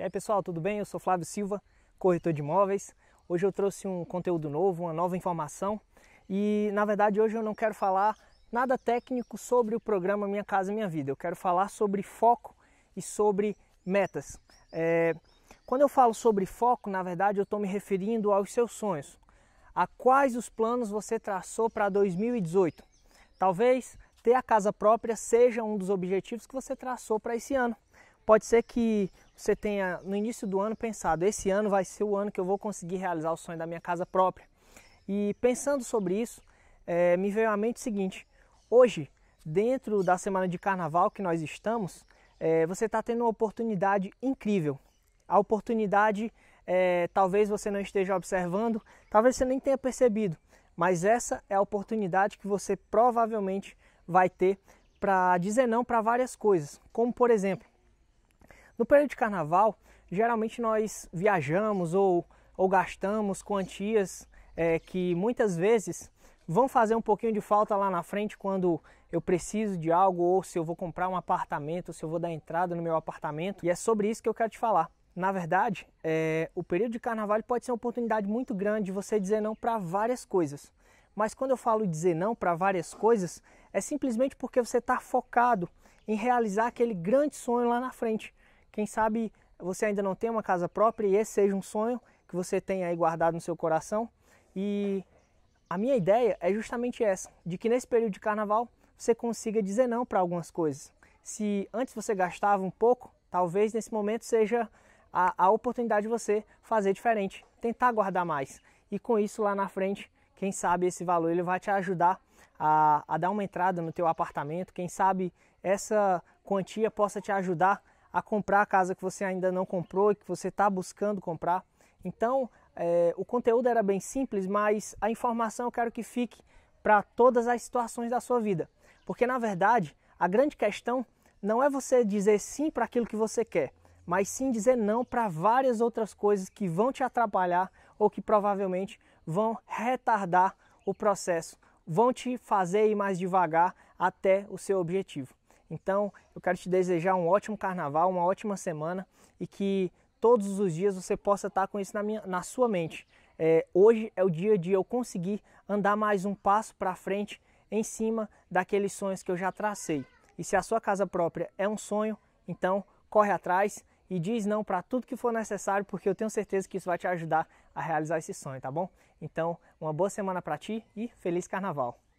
E aí pessoal, tudo bem? Eu sou Flávio Silva, corretor de imóveis. Hoje eu trouxe um conteúdo novo, uma nova informação e na verdade hoje eu não quero falar nada técnico sobre o programa Minha Casa Minha Vida. Eu quero falar sobre foco e sobre metas. É... Quando eu falo sobre foco, na verdade eu estou me referindo aos seus sonhos. A quais os planos você traçou para 2018? Talvez ter a casa própria seja um dos objetivos que você traçou para esse ano. Pode ser que você tenha no início do ano pensado, esse ano vai ser o ano que eu vou conseguir realizar o sonho da minha casa própria. E pensando sobre isso, é, me veio à mente o seguinte: hoje, dentro da semana de carnaval que nós estamos, é, você está tendo uma oportunidade incrível. A oportunidade, é, talvez você não esteja observando, talvez você nem tenha percebido, mas essa é a oportunidade que você provavelmente vai ter para dizer não para várias coisas, como por exemplo, no período de carnaval, geralmente nós viajamos ou, ou gastamos quantias é, que muitas vezes vão fazer um pouquinho de falta lá na frente quando eu preciso de algo ou se eu vou comprar um apartamento, se eu vou dar entrada no meu apartamento. E é sobre isso que eu quero te falar. Na verdade, é, o período de carnaval pode ser uma oportunidade muito grande de você dizer não para várias coisas. Mas quando eu falo dizer não para várias coisas, é simplesmente porque você está focado em realizar aquele grande sonho lá na frente. Quem sabe você ainda não tem uma casa própria e esse seja um sonho que você tenha aí guardado no seu coração. E a minha ideia é justamente essa, de que nesse período de carnaval você consiga dizer não para algumas coisas. Se antes você gastava um pouco, talvez nesse momento seja a, a oportunidade de você fazer diferente, tentar guardar mais. E com isso lá na frente, quem sabe esse valor ele vai te ajudar a, a dar uma entrada no teu apartamento, quem sabe essa quantia possa te ajudar a comprar a casa que você ainda não comprou e que você está buscando comprar. Então, é, o conteúdo era bem simples, mas a informação eu quero que fique para todas as situações da sua vida. Porque, na verdade, a grande questão não é você dizer sim para aquilo que você quer, mas sim dizer não para várias outras coisas que vão te atrapalhar ou que provavelmente vão retardar o processo, vão te fazer ir mais devagar até o seu objetivo. Então, eu quero te desejar um ótimo carnaval, uma ótima semana e que todos os dias você possa estar com isso na, minha, na sua mente. É, hoje é o dia de eu conseguir andar mais um passo para frente em cima daqueles sonhos que eu já tracei. E se a sua casa própria é um sonho, então corre atrás e diz não para tudo que for necessário, porque eu tenho certeza que isso vai te ajudar a realizar esse sonho, tá bom? Então, uma boa semana para ti e feliz carnaval.